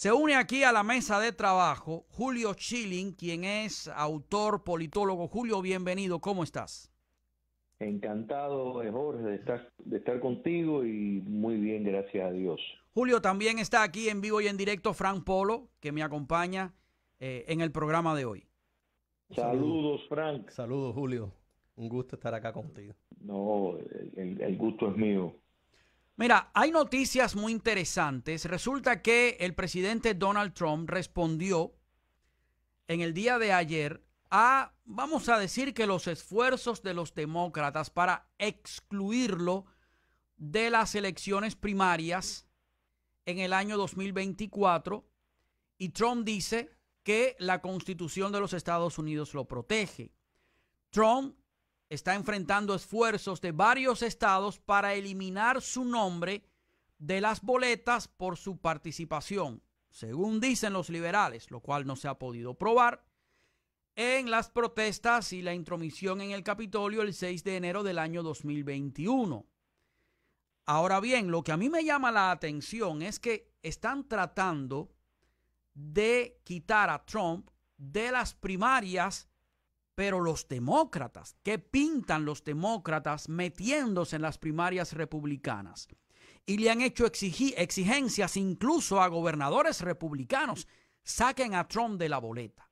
Se une aquí a la mesa de trabajo Julio Chilling, quien es autor, politólogo. Julio, bienvenido, ¿cómo estás? Encantado, eh, Jorge, de estar, contigo y muy bien, gracias a Dios. Julio, también está aquí en vivo y en directo Frank Polo, que me acompaña eh, en el programa de hoy. Saludos, Frank. Saludos, Julio. Un gusto estar acá contigo. No, el gusto es mío. Mira, hay noticias muy interesantes. Resulta que el presidente Donald Trump respondió en el día de ayer a, vamos a decir que los esfuerzos de los demócratas para excluirlo de las elecciones primarias en el año 2024. Y Trump dice que la constitución de los Estados Unidos lo protege. Trump está enfrentando esfuerzos de varios estados para eliminar su nombre de las boletas por su participación, según dicen los liberales, lo cual no se ha podido probar, en las protestas y la intromisión en el Capitolio el 6 de enero del año 2021. Ahora bien, lo que a mí me llama la atención es que están tratando de quitar a Trump de las primarias pero los demócratas, ¿qué pintan los demócratas metiéndose en las primarias republicanas? Y le han hecho exigencias incluso a gobernadores republicanos. Saquen a Trump de la boleta.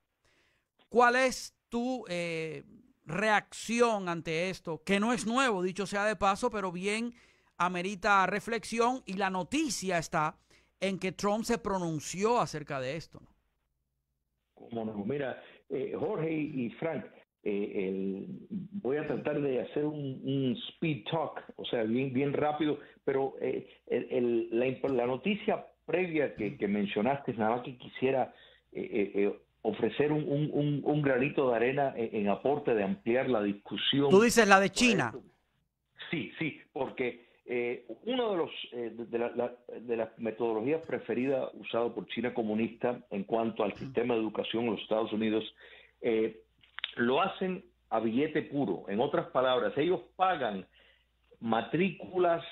¿Cuál es tu eh, reacción ante esto? Que no es nuevo, dicho sea de paso, pero bien amerita reflexión y la noticia está en que Trump se pronunció acerca de esto. mira, eh, Jorge y Frank, eh, el, voy a tratar de hacer un, speed talk, o sea, bien, bien rápido, pero eh, la, noticia previa que, que, mencionaste, nada que quisiera eh, ofrecer un, granito de arena en, aporte de ampliar la discusión. Tú dices la de China. Sí, sí, porque una de, los, de, las metodologías preferidas usado por China comunista en cuanto al sistema de educación en los Estados Unidos eh, lo hacen a billete puro. En otras palabras, ellos pagan matrículas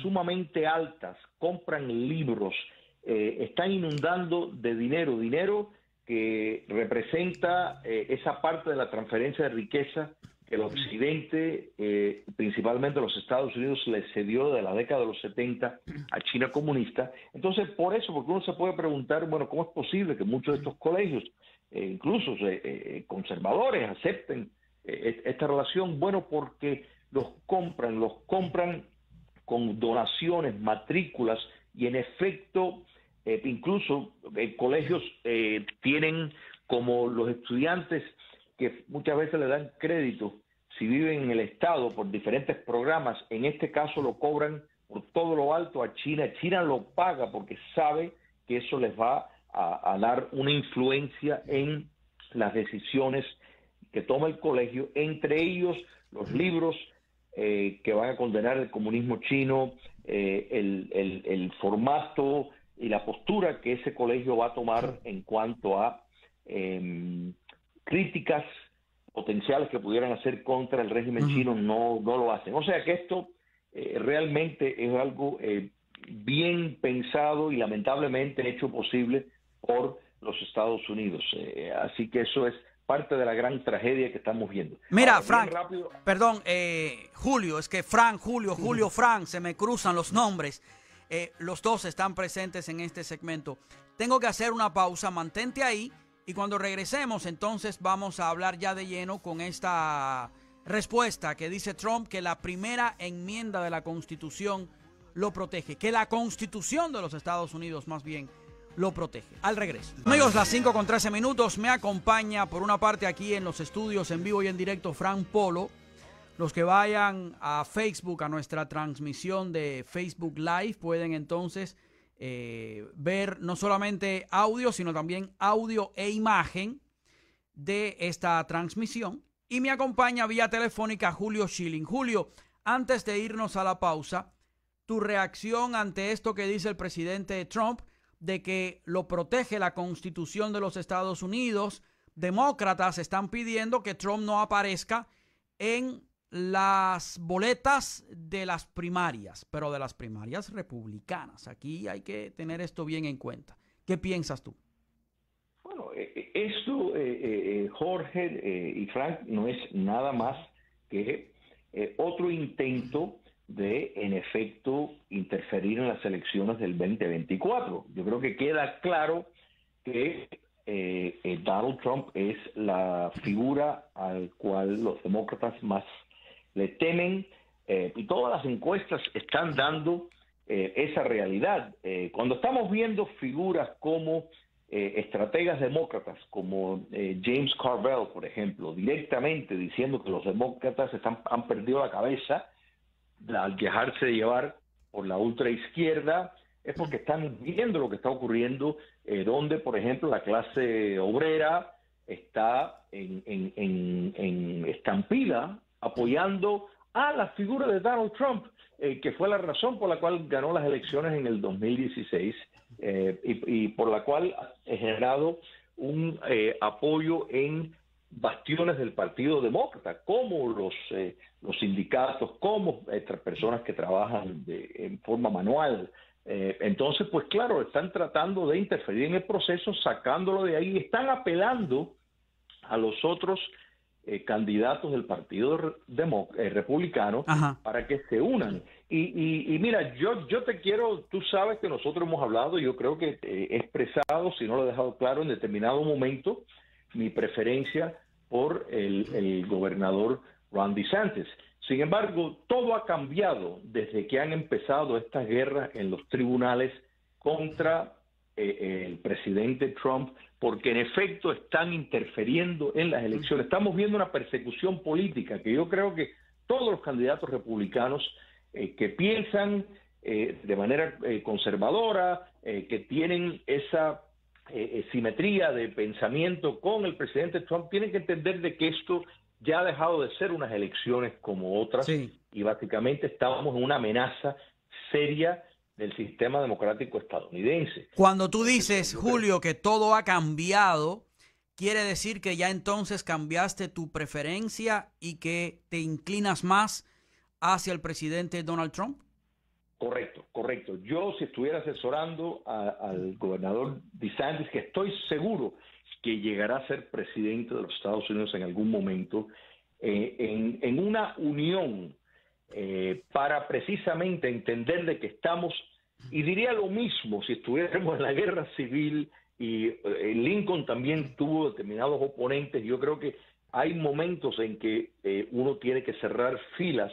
sumamente altas, compran libros, eh, están inundando de dinero, dinero que representa eh, esa parte de la transferencia de riqueza que el Occidente, eh, principalmente los Estados Unidos, le cedió de la década de los 70 a China comunista. Entonces, por eso, porque uno se puede preguntar, bueno, ¿cómo es posible que muchos de estos colegios eh, incluso eh, eh, conservadores, acepten esta relación? Bueno, porque los compran, los compran con donaciones, matrículas y en efecto, incluso colegios tienen como los estudiantes que muchas veces le dan crédito si viven en el Estado por diferentes programas, en este caso lo cobran por todo lo alto a China. China lo paga porque sabe que eso les va a, dar una influencia en las decisiones que toma el colegio, entre ellos los libros eh, que van a condenar el comunismo chino, eh, el, el, formato y la postura que ese colegio va a tomar en cuanto a em, críticas potenciales que pudieran hacer contra el régimen chino, no, no lo hacen. O sea que esto eh, realmente es algo bien pensado y lamentablemente hecho posible por los Estados Unidos. Eh, eh, así que eso es parte de la gran tragedia que estamos viendo. Mira, Frank, perdón, eh, Julio, es que Frank, Julio, Julio, Frank, se me cruzan los nombres. Eh, los dos están presentes en este segmento. Tengo que hacer una pausa, mantente ahí y cuando regresemos entonces vamos a hablar ya de lleno con esta respuesta que dice Trump que la primera enmienda de la Constitución lo protege, que la Constitución de los Estados Unidos más bien lo protege. Al regreso. Amigos, las 5 con 13 minutos me acompaña por una parte aquí en los estudios en vivo y en directo Fran Polo. Los que vayan a Facebook, a nuestra transmisión de Facebook Live, pueden entonces eh, ver no solamente audio, sino también audio e imagen de esta transmisión. Y me acompaña vía telefónica Julio Schilling. Julio, antes de irnos a la pausa, tu reacción ante esto que dice el presidente Trump, de que lo protege la Constitución de los Estados Unidos. Demócratas están pidiendo que Trump no aparezca en las boletas de las primarias, pero de las primarias republicanas. Aquí hay que tener esto bien en cuenta. ¿Qué piensas tú? Bueno, e, e, esto, eh, eh, eh, Jorge y Frank, no es nada más que otro intento de, en efecto, interferir en las elecciones del 2024. Yo creo que queda claro que eh, eh, Donald Trump es la figura al cual los demócratas más le temen eh, y todas las encuestas están dando esa realidad. cuando estamos viendo figuras como estrategas demócratas, como James Carville, por ejemplo, directamente diciendo que los demócratas están, han perdido la cabeza, al dejarse de llevar por la ultra ultraizquierda, es porque están viendo lo que está ocurriendo, eh, donde, por ejemplo, la clase obrera está en, en, en, estampida apoyando a la figura de Donald Trump, eh, que fue la razón por la cual ganó las elecciones en el 2016 eh, y, por la cual ha generado un apoyo en bastiones del Partido Demócrata, como los, eh, los sindicatos, como estas personas que trabajan en forma manual. Eh, entonces, pues claro, están tratando de interferir en el proceso, sacándolo de ahí, están apelando a los otros eh, candidatos del Partido Republicano para que se unan. Y, mira, yo, yo te quiero, tú sabes que nosotros hemos hablado, yo creo que he expresado, si no lo he dejado claro, en determinado momento, mi preferencia por el, gobernador Randy DeSantis. Sin embargo, todo ha cambiado desde que han empezado estas guerras en los tribunales contra eh, el presidente Trump, porque en efecto están interfiriendo en las elecciones. Estamos viendo una persecución política que yo creo que todos los candidatos republicanos eh, que piensan eh, de manera conservadora, que tienen esa eh, eh, simetría de pensamiento con el presidente Trump, tienen que entender de que esto ya ha dejado de ser unas elecciones como otras y básicamente estábamos en una amenaza seria del sistema democrático estadounidense. Cuando tú dices, Julio, que todo ha cambiado, quiere decir que ya entonces cambiaste tu preferencia y que te inclinas más hacia el presidente Donald Trump? Correcto, correcto. Yo si estuviera asesorando al gobernador DeSantis, que estoy seguro que llegará a ser presidente de los Estados Unidos en algún momento, eh, en, una unión eh, para precisamente entender de que estamos, y diría lo mismo si estuviéramos en la guerra civil y eh, Lincoln también tuvo determinados oponentes, yo creo que hay momentos en que uno tiene que cerrar filas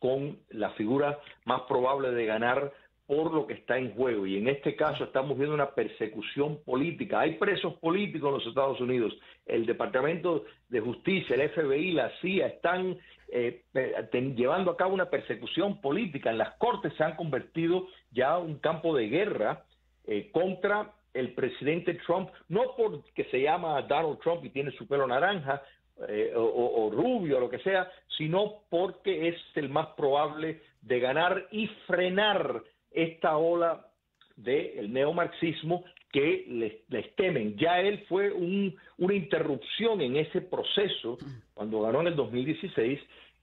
con la figura más probable de ganar por lo que está en juego. Y en este caso estamos viendo una persecución política. Hay presos políticos en los Estados Unidos. El Departamento de Justicia, el FBI, la CIA están eh, llevando a cabo una persecución política. En las Cortes se han convertido ya un campo de guerra eh, contra el presidente Trump, no porque se llama Donald Trump y tiene su pelo naranja, eh, o, o, Rubio, lo que sea, sino porque es el más probable de ganar y frenar esta ola del neomarxismo que les, temen. Ya él fue una interrupción en ese proceso cuando ganó en el 2016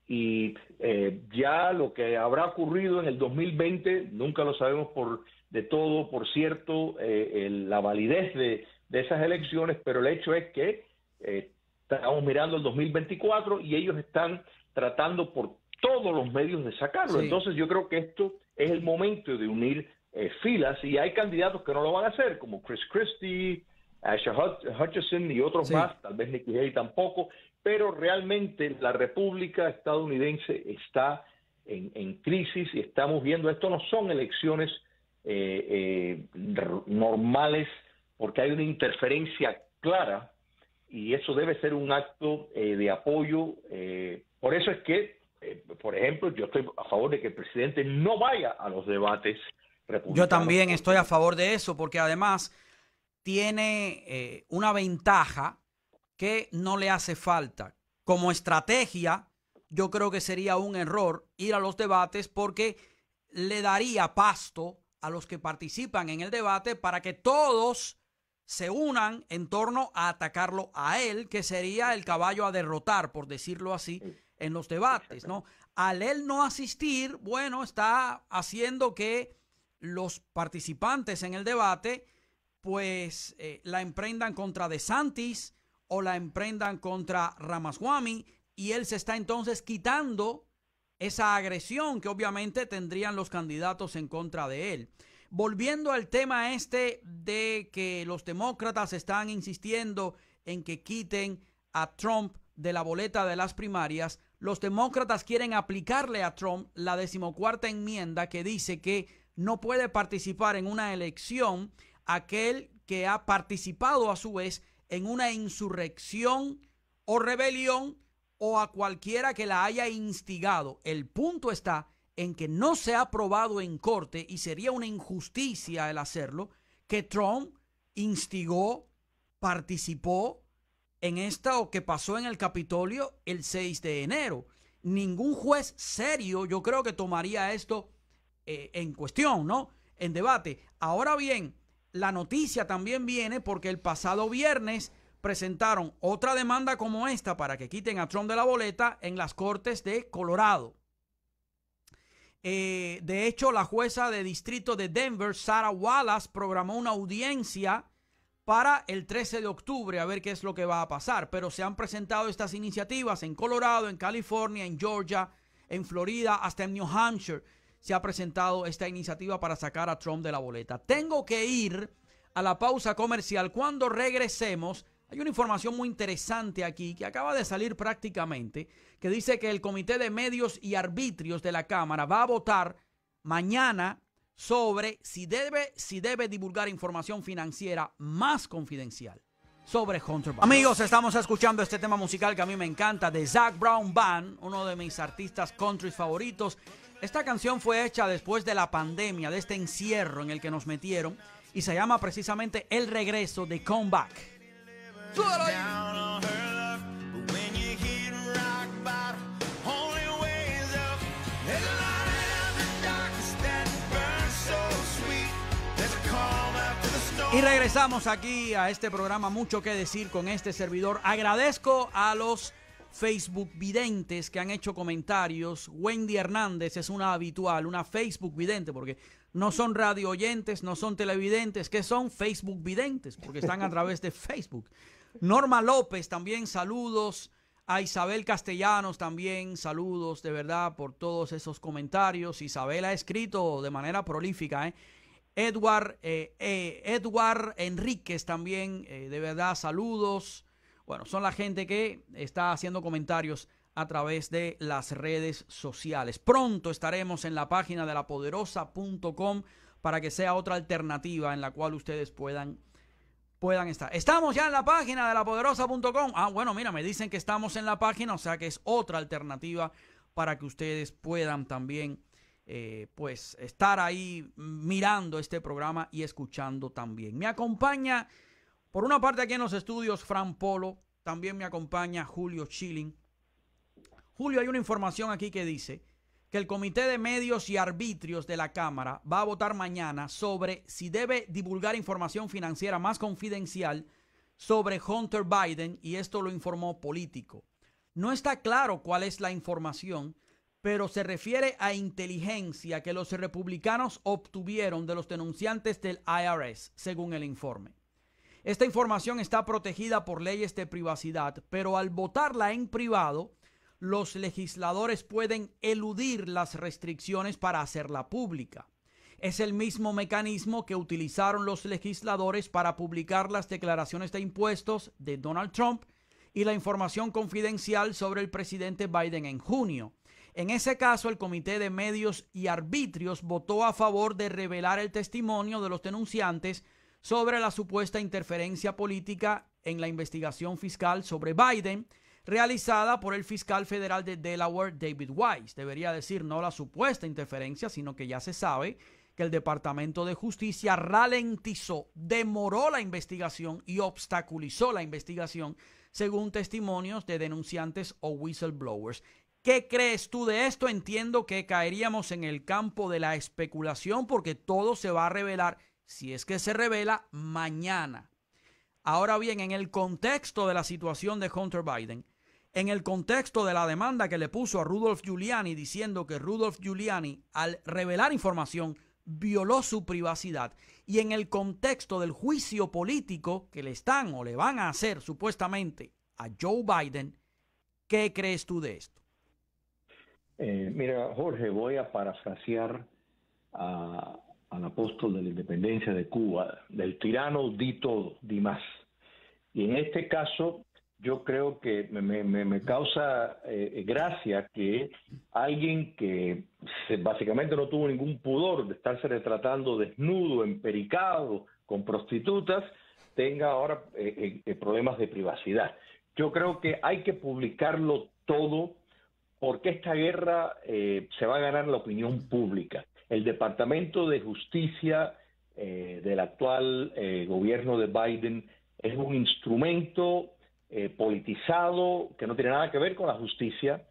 y eh, ya lo que habrá ocurrido en el 2020, nunca lo sabemos por de todo, por cierto, eh, la validez de, esas elecciones, pero el hecho es que eh, Estamos mirando el 2024 y ellos están tratando por todos los medios de sacarlo. Entonces yo creo que esto es el momento de unir eh, filas y hay candidatos que no lo van a hacer, como Chris Christie, Asha Hutchison y otros más, tal vez Nikki Haley tampoco, pero realmente la República estadounidense está en, crisis y estamos viendo, esto no son elecciones eh, eh, normales porque hay una interferencia clara y eso debe ser un acto eh, de apoyo. Eh, por eso es que, eh, por ejemplo, yo estoy a favor de que el presidente no vaya a los debates republicanos. Yo también estoy a favor de eso, porque además tiene una ventaja que no le hace falta. Como estrategia, yo creo que sería un error ir a los debates porque le daría pasto a los que participan en el debate para que todos se unan en torno a atacarlo a él, que sería el caballo a derrotar, por decirlo así, en los debates, ¿no? Al él no asistir, bueno, está haciendo que los participantes en el debate, pues eh, la emprendan contra De Santis o la emprendan contra Ramaswamy, y él se está entonces quitando esa agresión que obviamente tendrían los candidatos en contra de él. Volviendo al tema este de que los demócratas están insistiendo en que quiten a Trump de la boleta de las primarias, los demócratas quieren aplicarle a Trump la decimocuarta enmienda que dice que no puede participar en una elección aquel que ha participado a su vez en una insurrección o rebelión o a cualquiera que la haya instigado. El punto está en que no se ha probado en corte y sería una injusticia el hacerlo, que Trump instigó, participó en esto o que pasó en el Capitolio el 6 de enero. Ningún juez serio yo creo que tomaría esto eh, en cuestión, ¿no? En debate. Ahora bien, la noticia también viene porque el pasado viernes presentaron otra demanda como esta para que quiten a Trump de la boleta en las Cortes de Colorado. Eh, de hecho, la jueza de distrito de Denver, Sarah Wallace, programó una audiencia para el 13 de octubre a ver qué es lo que va a pasar. Pero se han presentado estas iniciativas en Colorado, en California, en Georgia, en Florida, hasta en New Hampshire. Se ha presentado esta iniciativa para sacar a Trump de la boleta. Tengo que ir a la pausa comercial. Cuando regresemos, hay una información muy interesante aquí que acaba de salir prácticamente, que dice que el Comité de Medios y Arbitrios de la Cámara va a votar mañana sobre si debe, si debe divulgar información financiera más confidencial sobre Hunter Amigos, estamos escuchando este tema musical que a mí me encanta, de Zach Brown Band, uno de mis artistas country favoritos. Esta canción fue hecha después de la pandemia, de este encierro en el que nos metieron, y se llama precisamente El Regreso de Comeback. Y regresamos aquí a este programa Mucho que decir con este servidor. Agradezco a los Facebook videntes que han hecho comentarios. Wendy Hernández es una habitual, una Facebook vidente, porque no son radio oyentes, no son televidentes, que son Facebook videntes, porque están a través de Facebook. Norma López también, saludos. A Isabel Castellanos también, saludos de verdad por todos esos comentarios. Isabel ha escrito de manera prolífica. ¿eh? Edward, eh, eh, Edward Enríquez también, de verdad, saludos. Bueno, son la gente que está haciendo comentarios a través de las redes sociales. Pronto estaremos en la página de lapoderosa.com para que sea otra alternativa en la cual ustedes puedan puedan estar. Estamos ya en la página de lapoderosa.com. Ah, bueno, mira, me dicen que estamos en la página, o sea que es otra alternativa para que ustedes puedan también, eh, pues, estar ahí mirando este programa y escuchando también. Me acompaña, por una parte aquí en los estudios, Fran Polo, también me acompaña Julio Chilling. Julio, hay una información aquí que dice que el Comité de Medios y Arbitrios de la Cámara va a votar mañana sobre si debe divulgar información financiera más confidencial sobre Hunter Biden y esto lo informó Político. No está claro cuál es la información, pero se refiere a inteligencia que los republicanos obtuvieron de los denunciantes del IRS, según el informe. Esta información está protegida por leyes de privacidad, pero al votarla en privado, los legisladores pueden eludir las restricciones para hacerla pública. Es el mismo mecanismo que utilizaron los legisladores para publicar las declaraciones de impuestos de Donald Trump y la información confidencial sobre el presidente Biden en junio. En ese caso, el Comité de Medios y Arbitrios votó a favor de revelar el testimonio de los denunciantes sobre la supuesta interferencia política en la investigación fiscal sobre Biden realizada por el fiscal federal de Delaware, David Weiss. Debería decir no la supuesta interferencia, sino que ya se sabe que el Departamento de Justicia ralentizó, demoró la investigación y obstaculizó la investigación, según testimonios de denunciantes o whistleblowers. ¿Qué crees tú de esto? Entiendo que caeríamos en el campo de la especulación porque todo se va a revelar, si es que se revela, mañana. Ahora bien, en el contexto de la situación de Hunter Biden, en el contexto de la demanda que le puso a Rudolf Giuliani diciendo que Rudolf Giuliani al revelar información violó su privacidad y en el contexto del juicio político que le están o le van a hacer supuestamente a Joe Biden, ¿qué crees tú de esto? Eh, mira, Jorge, voy a parafrasear al apóstol de la independencia de Cuba, del tirano Dito todo, di más. Y en este caso, yo creo que me, causa eh, gracia que alguien que básicamente no tuvo ningún pudor de estarse retratando desnudo, empericado, con prostitutas, tenga ahora eh, eh, problemas de privacidad. Yo creo que hay que publicarlo todo porque esta guerra se va a ganar la opinión pública. El Departamento de Justicia del actual gobierno de Biden es un instrumento eh, politizado, que no tiene nada que ver con la justicia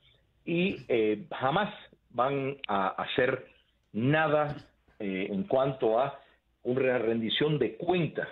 y eh, jamás van a hacer nada eh, en cuanto a una rendición de cuentas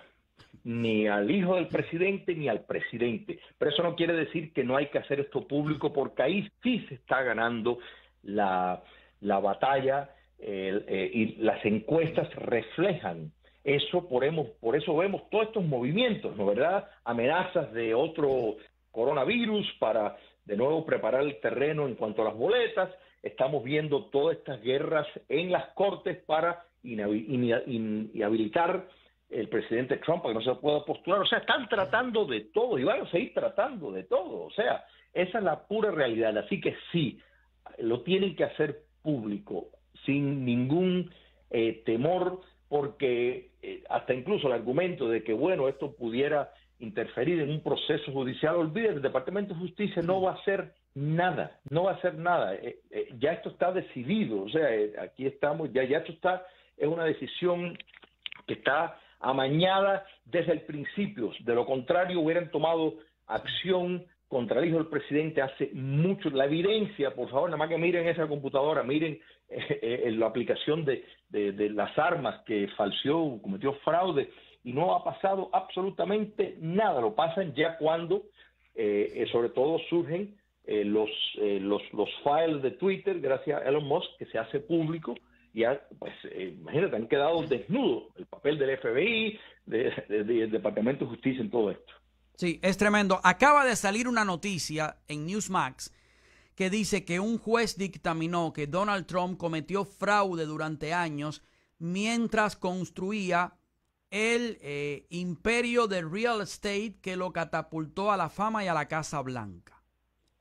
ni al hijo del presidente ni al presidente. Pero eso no quiere decir que no hay que hacer esto público porque ahí sí se está ganando la, batalla y las encuestas reflejan eso por, por eso vemos todos estos movimientos, ¿no verdad? Amenazas de otro coronavirus para de nuevo preparar el terreno en cuanto a las boletas. Estamos viendo todas estas guerras en las cortes para inhabilitar el presidente Trump para que no se pueda postular. O sea, están tratando de todo y van a seguir tratando de todo. O sea, esa es la pura realidad. Así que sí, lo tienen que hacer público, sin ningún eh, temor, porque eh, hasta incluso el argumento de que, bueno, esto pudiera interferir en un proceso judicial, olvídese, el Departamento de Justicia no va a hacer nada, no va a hacer nada. Eh, eh, ya esto está decidido, o sea, aquí estamos, ya, ya esto está, es una decisión que está amañada desde el principio. De lo contrario, hubieran tomado acción contra el hijo del presidente hace mucho. La evidencia, por favor, nada más que miren esa computadora, miren la aplicación de, de, las armas que falseó, cometió fraude, y no ha pasado absolutamente nada. Lo pasan ya cuando, eh, eh, sobre todo, surgen eh, los, los, los files de Twitter, gracias a Elon Musk, que se hace público. Y pues, imagínate, han quedado desnudos el papel del FBI, del Departamento de Justicia en todo esto. Sí, es tremendo. Acaba de salir una noticia en Newsmax que dice que un juez dictaminó que Donald Trump cometió fraude durante años mientras construía el eh, imperio de real estate que lo catapultó a la fama y a la Casa Blanca.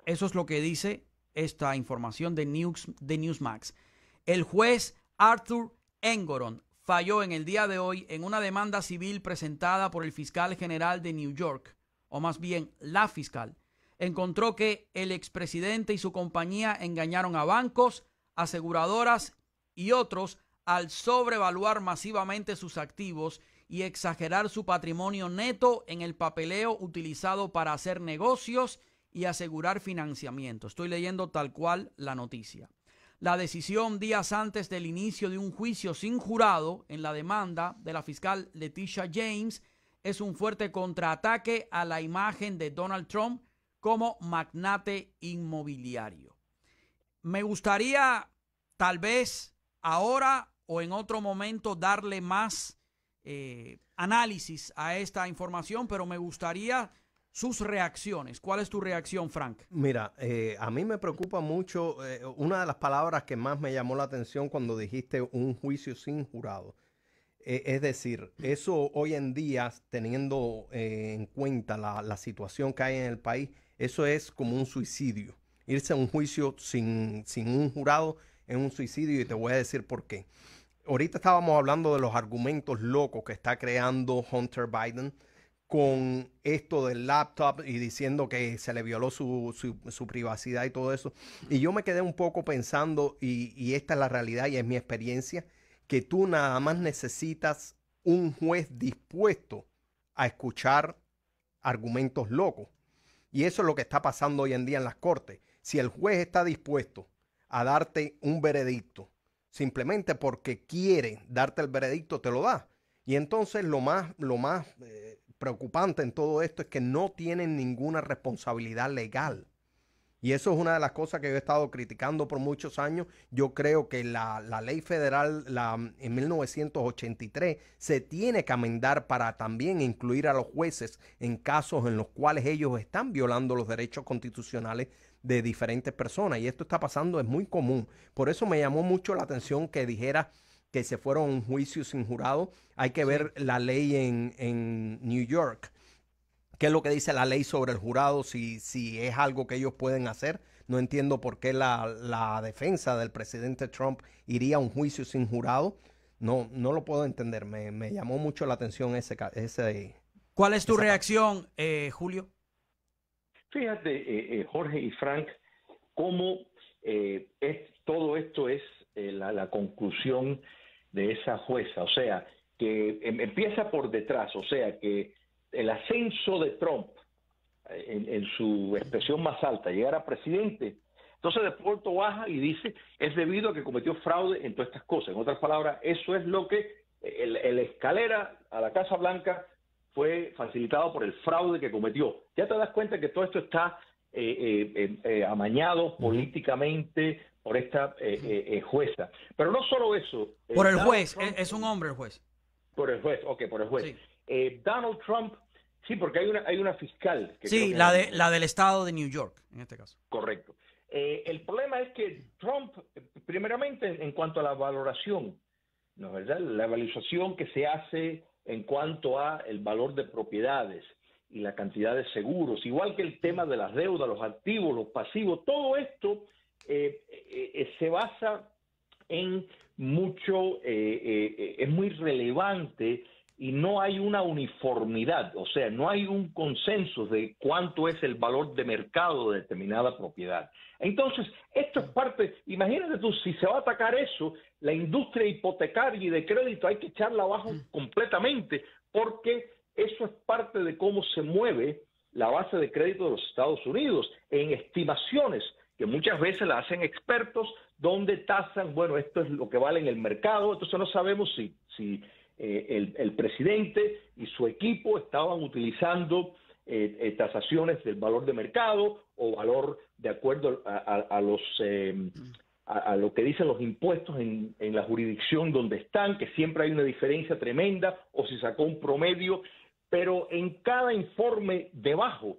Eso es lo que dice esta información de, News, de Newsmax. El juez Arthur Engoron falló en el día de hoy en una demanda civil presentada por el fiscal general de New York, o más bien la fiscal, encontró que el expresidente y su compañía engañaron a bancos, aseguradoras y otros al sobrevaluar masivamente sus activos y exagerar su patrimonio neto en el papeleo utilizado para hacer negocios y asegurar financiamiento. Estoy leyendo tal cual la noticia. La decisión días antes del inicio de un juicio sin jurado en la demanda de la fiscal Leticia James es un fuerte contraataque a la imagen de Donald Trump como magnate inmobiliario. Me gustaría tal vez ahora o en otro momento darle más eh, análisis a esta información, pero me gustaría sus reacciones. ¿Cuál es tu reacción, Frank? Mira, eh, a mí me preocupa mucho eh, una de las palabras que más me llamó la atención cuando dijiste un juicio sin jurado. es decir, eso hoy en día, teniendo en cuenta la, situación que hay en el país, eso es como un suicidio. Irse a un juicio sin, un jurado es un suicidio y te voy a decir por qué. Ahorita estábamos hablando de los argumentos locos que está creando Hunter Biden con esto del laptop y diciendo que se le violó su, privacidad y todo eso. Y yo me quedé un poco pensando, y esta es la realidad y es mi experiencia, que tú nada más necesitas un juez dispuesto a escuchar argumentos locos. Y eso es lo que está pasando hoy en día en las cortes. Si el juez está dispuesto a darte un veredicto, simplemente porque quiere darte el veredicto, te lo da. Y entonces lo más, lo más eh, preocupante en todo esto es que no tienen ninguna responsabilidad legal. Y eso es una de las cosas que yo he estado criticando por muchos años. Yo creo que la, ley federal la, en 1983 se tiene que amendar para también incluir a los jueces en casos en los cuales ellos están violando los derechos constitucionales de diferentes personas. Y esto está pasando, es muy común. Por eso me llamó mucho la atención que dijera que se fueron juicios un juicio sin jurado. Hay que ver la ley en, en New York qué es lo que dice la ley sobre el jurado, si, si es algo que ellos pueden hacer. No entiendo por qué la, defensa del presidente Trump iría a un juicio sin jurado. No, no lo puedo entender. Me, llamó mucho la atención ese... ese ¿Cuál es tu reacción, eh, Julio? Fíjate, eh, eh, Jorge y Frank, cómo es, todo esto es la, la, conclusión de esa jueza. O sea, que em, empieza por detrás, o sea, que el ascenso de Trump eh, en, su expresión más alta, llegar a presidente. Entonces de Puerto baja y dice, es debido a que cometió fraude en todas estas cosas. En otras palabras, eso es lo que eh, el, escalera a la Casa Blanca fue facilitado por el fraude que cometió. Ya te das cuenta que todo esto está eh, amañado políticamente por esta jueza. Pero no solo eso. Por el juez, es un hombre el juez. Por el juez, ok, por el juez. Donald Trump Sí, porque hay una, hay una fiscal. Que sí, la, de, la del estado de New York, en este caso. Correcto. Eh, el problema es que Trump, primeramente en cuanto a la valoración, ¿no verdad? La valoración que se hace en cuanto a el valor de propiedades y la cantidad de seguros, igual que el tema de las deudas, los activos, los pasivos, todo esto eh, eh, se basa en mucho, es muy relevante y no hay una uniformidad, o sea, no hay un consenso de cuánto es el valor de mercado de determinada propiedad. Entonces, esto es parte, imagínate tú, si se va a atacar eso, la industria hipotecaria y de crédito hay que echarla abajo mm. completamente, porque eso es parte de cómo se mueve la base de crédito de los Estados Unidos en estimaciones que muchas veces la hacen expertos donde tasan, bueno, esto es lo que vale en el mercado, entonces no sabemos si, si eh, el, presidente y su equipo estaban utilizando eh, eh, tasaciones del valor de mercado o valor de acuerdo a, los a, lo que dicen los impuestos en, la jurisdicción donde están, que siempre hay una diferencia tremenda, o si sacó un promedio, pero en cada informe debajo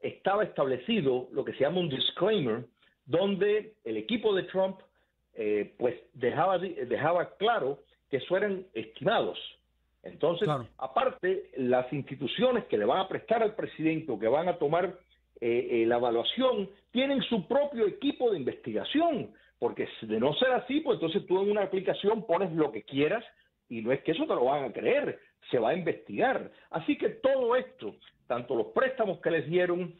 estaba establecido lo que se llama un disclaimer, donde el equipo de Trump pues dejaba, dejaba claro que sueran estimados. Entonces, aparte, las instituciones que le van a prestar al presidente o que van a tomar eh, eh, la evaluación tienen su propio equipo de investigación, porque de no ser así, pues entonces tú en una aplicación pones lo que quieras y no es que eso te lo van a creer, se va a investigar. Así que todo esto, tanto los préstamos que les dieron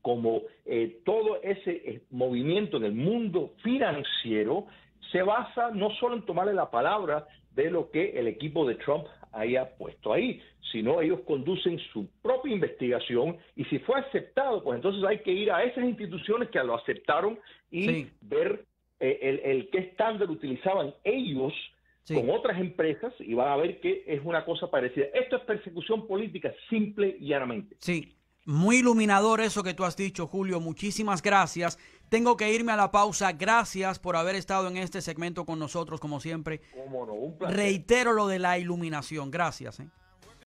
como eh, todo ese movimiento en el mundo financiero, se basa no solo en tomarle la palabra de lo que el equipo de Trump haya puesto ahí, Si no, ellos conducen su propia investigación y si fue aceptado, pues entonces hay que ir a esas instituciones que lo aceptaron y ver eh, el, qué estándar utilizaban ellos con otras empresas y van a ver que es una cosa parecida. Esto es persecución política simple y llanamente. Sí, muy iluminador eso que tú has dicho, Julio. Muchísimas gracias. Tengo que irme a la pausa. Gracias por haber estado en este segmento con nosotros, como siempre. Reitero lo de la iluminación. Gracias. ¿eh?